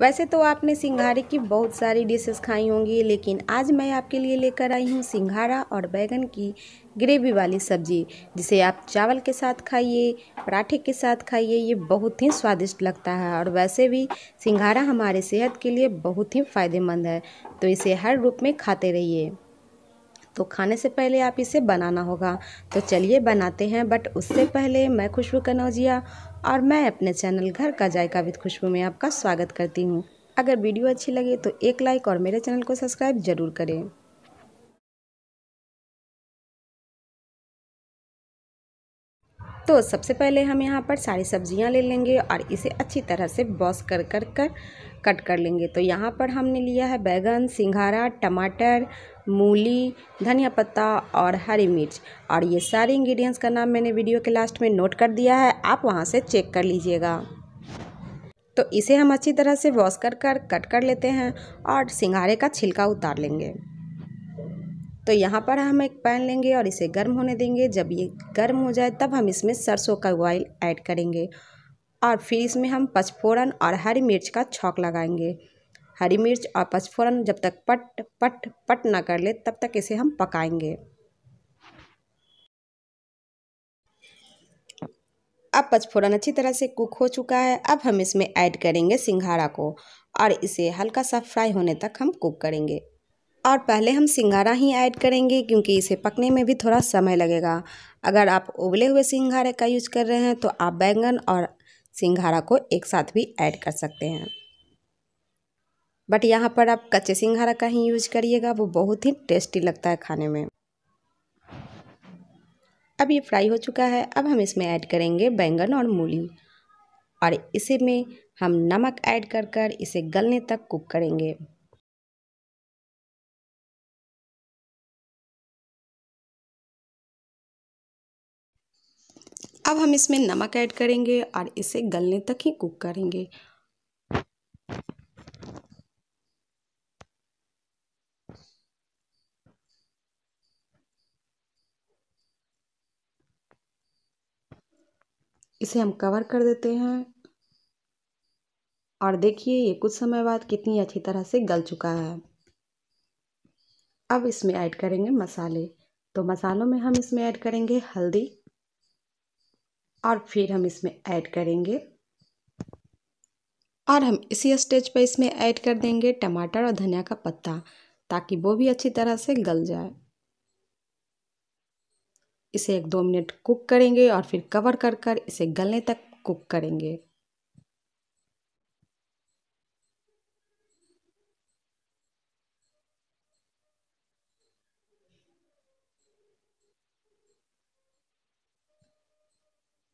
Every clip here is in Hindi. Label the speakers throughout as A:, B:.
A: वैसे तो आपने सिंघारे की बहुत सारी डिशेस खाई होंगी लेकिन आज मैं आपके लिए लेकर आई हूँ सिंघाड़ा और बैगन की ग्रेवी वाली सब्जी जिसे आप चावल के साथ खाइए पराठे के साथ खाइए ये बहुत ही स्वादिष्ट लगता है और वैसे भी सिंघाड़ा हमारे सेहत के लिए बहुत ही फ़ायदेमंद है तो इसे हर रूप में खाते रहिए तो खाने से पहले आप इसे बनाना होगा तो चलिए बनाते हैं बट उससे पहले मैं खुशबू कनौजिया और मैं अपने चैनल घर का जायका विद खुशबू में आपका स्वागत करती हूँ अगर वीडियो अच्छी लगे तो एक लाइक और मेरे चैनल को सब्सक्राइब ज़रूर करें तो सबसे पहले हम यहाँ पर सारी सब्जियाँ ले लेंगे और इसे अच्छी तरह से बॉस कर कर कर कट कर लेंगे तो यहाँ पर हमने लिया है बैगन सिंघारा टमाटर मूली धनिया पत्ता और हरी मिर्च और ये सारे इंग्रेडिएंट्स का नाम मैंने वीडियो के लास्ट में नोट कर दिया है आप वहाँ से चेक कर लीजिएगा तो इसे हम अच्छी तरह से वॉश कर कर कट कर लेते हैं और सिंघारे का छिलका उतार लेंगे तो यहाँ पर हम एक पैन लेंगे और इसे गर्म होने देंगे जब ये गर्म हो जाए तब हम इसमें सरसों का ऑयल ऐड करेंगे और फिर इसमें हम पचफोरन और हरी मिर्च का छौंक लगाएंगे हरी मिर्च और पचफोरन जब तक पट पट पट ना कर ले तब तक इसे हम पकाएंगे अब पचफोरन अच्छी तरह से कुक हो चुका है अब हम इसमें ऐड करेंगे सिंघाड़ा को और इसे हल्का सा फ्राई होने तक हम कुक करेंगे और पहले हम सिंघाड़ा ही ऐड करेंगे क्योंकि इसे पकने में भी थोड़ा समय लगेगा अगर आप उबले हुए सिंघाड़े का यूज कर रहे हैं तो आप बैंगन और सिंघाड़ा को एक साथ भी ऐड कर सकते हैं बट यहाँ पर आप कच्चे सिंघाड़ा का ही यूज करिएगा वो बहुत ही टेस्टी लगता है खाने में अब ये फ्राई हो चुका है अब हम इसमें ऐड करेंगे बैंगन और मूली और इसे में हम नमक ऐड कर कर इसे गलने तक कुक करेंगे अब हम इसमें नमक ऐड करेंगे और इसे गलने तक ही कुक करेंगे इसे हम कवर कर देते हैं और देखिए ये कुछ समय बाद कितनी अच्छी तरह से गल चुका है अब इसमें ऐड करेंगे मसाले तो मसालों में हम इसमें ऐड करेंगे हल्दी और फिर हम इसमें ऐड करेंगे और हम इसी स्टेज पर इसमें ऐड कर देंगे टमाटर और धनिया का पत्ता ताकि वो भी अच्छी तरह से गल जाए इसे एक दो मिनट कुक करेंगे और फिर कवर कर कर इसे गलने तक कुक करेंगे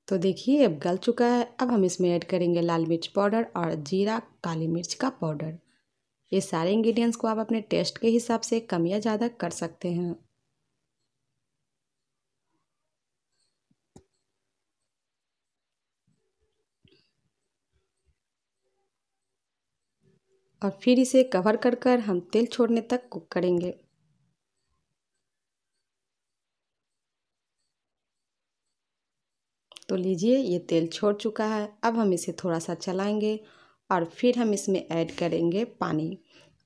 A: तो देखिए अब गल चुका है अब हम इसमें ऐड करेंगे लाल मिर्च पाउडर और जीरा काली मिर्च का पाउडर ये सारे इंग्रेडिएंट्स को आप अपने टेस्ट के हिसाब से कम या ज़्यादा कर सकते हैं और फिर इसे कवर कर कर हम तेल छोड़ने तक कुक करेंगे तो लीजिए ये तेल छोड़ चुका है अब हम इसे थोड़ा सा चलाएंगे और फिर हम इसमें ऐड करेंगे पानी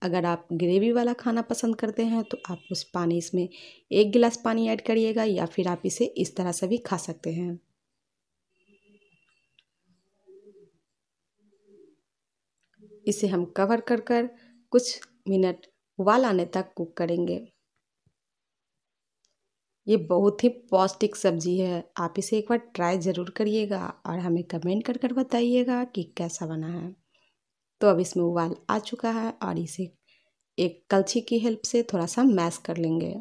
A: अगर आप ग्रेवी वाला खाना पसंद करते हैं तो आप उस पानी इसमें एक गिलास पानी ऐड करिएगा या फिर आप इसे इस तरह से भी खा सकते हैं इसे हम कवर कर कर कुछ मिनट उबाल आने तक कुक करेंगे ये बहुत ही पौष्टिक सब्जी है आप इसे एक बार ट्राई ज़रूर करिएगा और हमें कमेंट कर कर बताइएगा कि कैसा बना है तो अब इसमें उबाल आ चुका है और इसे एक कलछी की हेल्प से थोड़ा सा मैश कर लेंगे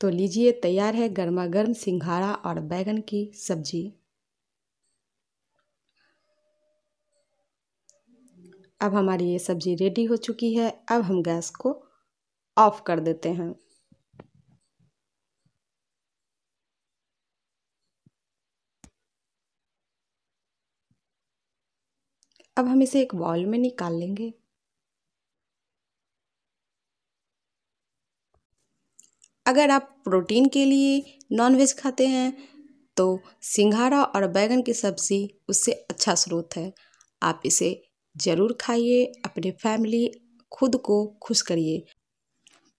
A: तो लीजिए तैयार है गर्मा गर्म सिंघाड़ा और बैगन की सब्जी अब हमारी ये सब्ज़ी रेडी हो चुकी है अब हम गैस को ऑफ़ कर देते हैं अब हम इसे एक बॉल में निकाल लेंगे अगर आप प्रोटीन के लिए नॉनवेज खाते हैं तो सिंघाड़ा और बैंगन की सब्ज़ी उससे अच्छा स्रोत है आप इसे ज़रूर खाइए अपने फैमिली खुद को खुश करिए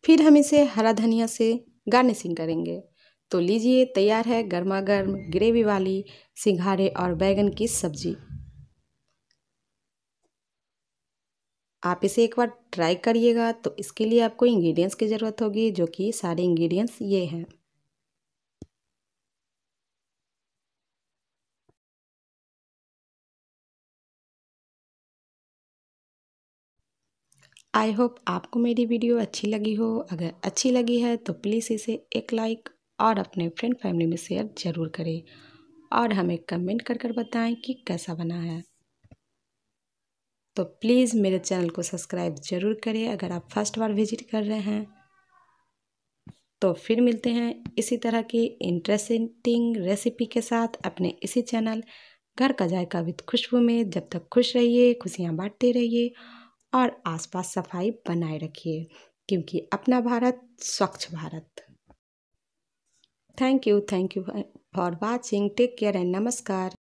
A: फिर हम इसे हरा धनिया से गार्निशिंग करेंगे तो लीजिए तैयार है गर्मा गर्म ग्रेवी वाली सिंघाड़े और बैगन की सब्जी आप इसे एक बार ट्राई करिएगा तो इसके लिए आपको इंग्रेडिएंट्स की ज़रूरत होगी जो कि सारे इंग्रेडिएंट्स ये हैं आई होप आपको मेरी वीडियो अच्छी लगी हो अगर अच्छी लगी है तो प्लीज़ इसे एक लाइक और अपने फ्रेंड फैमिली में शेयर ज़रूर करें और हमें कमेंट कर कर बताएँ कि कैसा बना है तो प्लीज़ मेरे चैनल को सब्सक्राइब ज़रूर करें अगर आप फर्स्ट बार विजिट कर रहे हैं तो फिर मिलते हैं इसी तरह की इंटरेस्टिंग रेसिपी के साथ अपने इसी चैनल घर का जायका विद खुशबू में जब तक खुश रहिए खुशियाँ बांटते रहिए और आसपास सफाई बनाए रखिए क्योंकि अपना Bharat Swachh Bharat thank you thank you for watching take care and नमस्कार